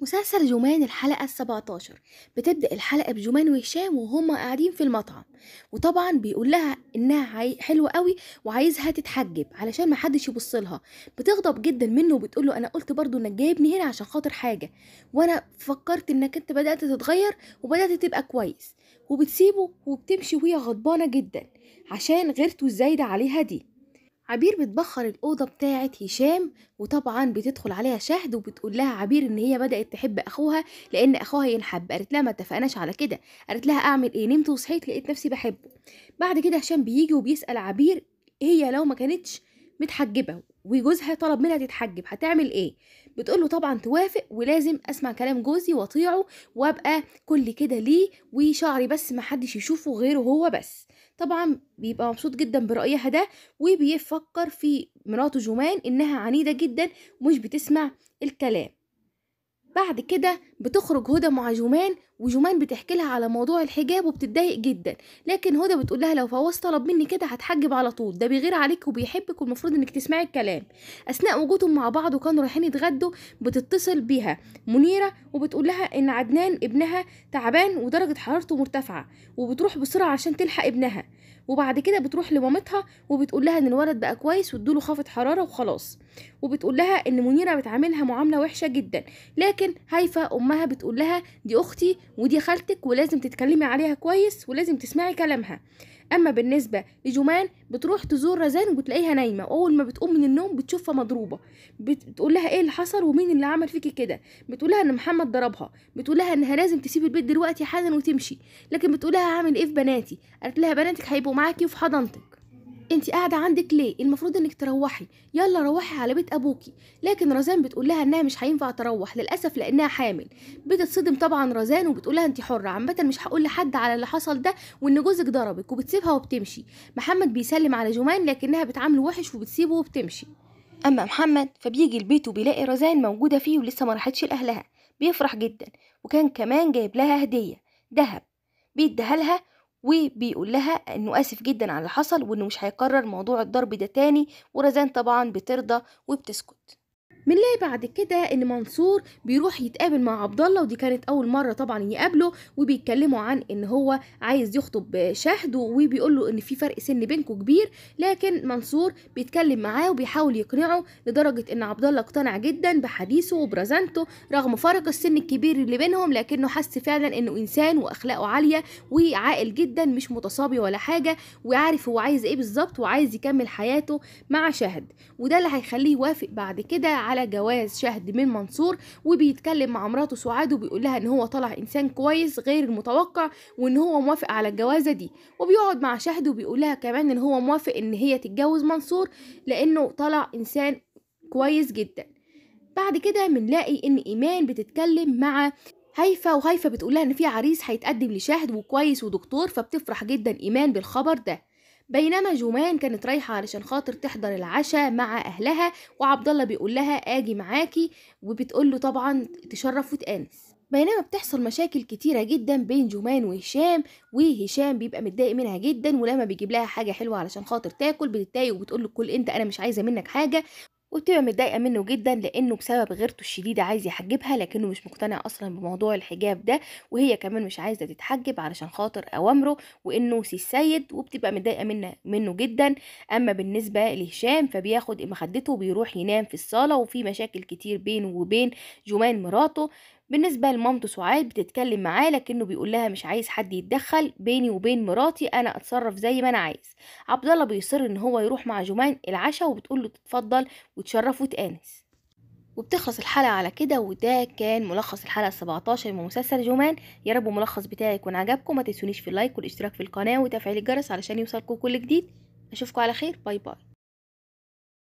مسلسل جومان الحلقة السبعتاشر بتبدأ الحلقة بجومان وهشام وهما قاعدين في المطعم وطبعا بيقول لها إنها عاي... حلوة قوي وعايزها تتحجب علشان محدش حدش يبصلها بتغضب جدا منه وبتقول له أنا قلت برضو إنك جايبني هنا عشان خاطر حاجة وأنا فكرت إنك أنت بدأت تتغير وبدأت تبقى كويس وبتسيبه وبتمشي وهي غضبانة جدا عشان غيرته الزايدة عليها دي عبير بتبخر الأوضة بتاعة هشام وطبعا بتدخل عليها شهد وبتقول لها عبير إن هي بدأت تحب أخوها لأن أخوها ينحب قالت لها ما اتفقناش على كده قالت لها أعمل إيه نمت وصحيت لقيت نفسي بحبه بعد كده هشام بيجي وبيسأل عبير هي لو ما كانتش متحجبة وجوزها طلب منها تتحجب هتعمل ايه بتقول له طبعا توافق ولازم اسمع كلام جوزي واطيعه وابقى كل كده ليه وشعري بس محدش يشوفه غيره هو بس طبعا بيبقى مبسوط جدا برأيها ده وبيفكر في مراته جومان إنها عنيدة جدا ومش بتسمع الكلام بعد كده بتخرج هدى مع جومان وجمان بتحكي لها على موضوع الحجاب وبتتضايق جدا لكن هدى بتقول لها لو فواز طلب مني كده هتحجب على طول ده بيغير عليك وبيحبك والمفروض انك تسمعي الكلام اثناء وجودهم مع بعض وكانوا رايحين يتغدوا بتتصل بيها منيره وبتقول لها ان عدنان ابنها تعبان ودرجه حرارته مرتفعه وبتروح بسرعه عشان تلحق ابنها وبعد كده بتروح لمامتها وبتقول لها ان الولد بقى كويس وادوله خافض حراره وخلاص وبتقول لها ان منيره بتعاملها معامله وحشه جدا لكن هيفا امها بتقول لها دي اختي ودي خالتك ولازم تتكلمي عليها كويس ولازم تسمعي كلامها اما بالنسبه لجمان بتروح تزور رزان وبتلاقيها نايمه واول ما بتقوم من النوم بتشوفها مضروبه بتقول لها ايه اللي حصل ومين اللي عمل فيكي كده بتقول لها ان محمد ضربها بتقول لها انها لازم تسيب البيت دلوقتي حالا وتمشي لكن بتقول لها هعمل ايه في بناتي قالت لها بناتك هيبقوا معاكي وفي حضانتك انت قاعده عندك ليه المفروض انك تروحي يلا روحي على بيت ابوكي لكن رزان بتقول لها انها مش هينفع تروح للاسف لانها حامل بتتصدم طبعا رزان وبتقول لها انت حره عامه مش هقول لحد على اللي حصل ده وان جوزك ضربك وبتسيبها وبتمشي محمد بيسلم على جمان لكنها بتعامله وحش وبتسيبه وبتمشي اما محمد فبيجي البيت وبيلاقي رزان موجوده فيه ولسه ما راحتش لاهلها بيفرح جدا وكان كمان جايب لها هديه دهب بيديها لها وبيقول لها انه اسف جدا على اللي حصل وانه مش هيكرر موضوع الضرب ده تاني ورزان طبعا بترضى وبتسكت بنلاقي بعد كده ان منصور بيروح يتقابل مع عبد الله ودي كانت اول مره طبعا يقابله وبيتكلموا عن ان هو عايز يخطب شهد وبيقول له ان في فرق سن بينكم كبير لكن منصور بيتكلم معاه وبيحاول يقنعه لدرجه ان عبد الله اقتنع جدا بحديثه وبرزنته رغم فرق السن الكبير اللي بينهم لكنه حس فعلا انه انسان واخلاقه عاليه وعاقل جدا مش متصابي ولا حاجه وعارف هو عايز ايه بالظبط وعايز يكمل حياته مع شهد وده اللي هيخليه يوافق بعد كده على جواز شهد من منصور وبيتكلم مع مراته سعاد وبيقول لها ان هو طلع انسان كويس غير المتوقع وان هو موافق على الجوازه دي وبيقعد مع شهد وبيقول لها كمان ان هو موافق ان هي تتجوز منصور لانه طلع انسان كويس جدا بعد كده بنلاقي ان ايمان بتتكلم مع هيفا وهيفا بتقول لها ان في عريس هيتقدم لشهد وكويس ودكتور فبتفرح جدا ايمان بالخبر ده بينما جمان كانت رايحة علشان خاطر تحضر العشاء مع أهلها وعبد الله بيقول لها آجي معاكي وبتقول له طبعا تشرف وتأنس بينما بتحصل مشاكل كتيرة جدا بين جمان وهشام وهشام بيبقى متضايق منها جدا ولما بيجيب لها حاجة حلوة علشان خاطر تاكل بتتضايق وبتقول له كل انت انا مش عايزة منك حاجة وبتبقى متضايقه منه جدا لانه بسبب غيرته الشديده عايز يحجبها لكنه مش مقتنع اصلا بموضوع الحجاب ده وهي كمان مش عايزه تتحجب علشان خاطر اوامره وانه سي السيد وبتبقى متضايقه منه منه جدا اما بالنسبه لهشام فبياخد مخدته وبيروح ينام في الصاله وفي مشاكل كتير بينه وبين جمان مراته بالنسبة لمامته سعاد بتتكلم معاه لكنه بيقول لها مش عايز حد يتدخل بيني وبين مراتي انا اتصرف زي ما انا عايز عبد الله بيصر ان هو يروح مع جمان العشاء وبتقول له تتفضل وتشرف وتآنس وبتخلص الحلقة على كده وده كان ملخص الحلقة 17 من مسلسل جومان يا رب الملخص بتاعي يكون عجبكم ما تنسونيش في اللايك والاشتراك في القناة وتفعيل الجرس علشان يوصلكم كل جديد اشوفكم على خير باي باي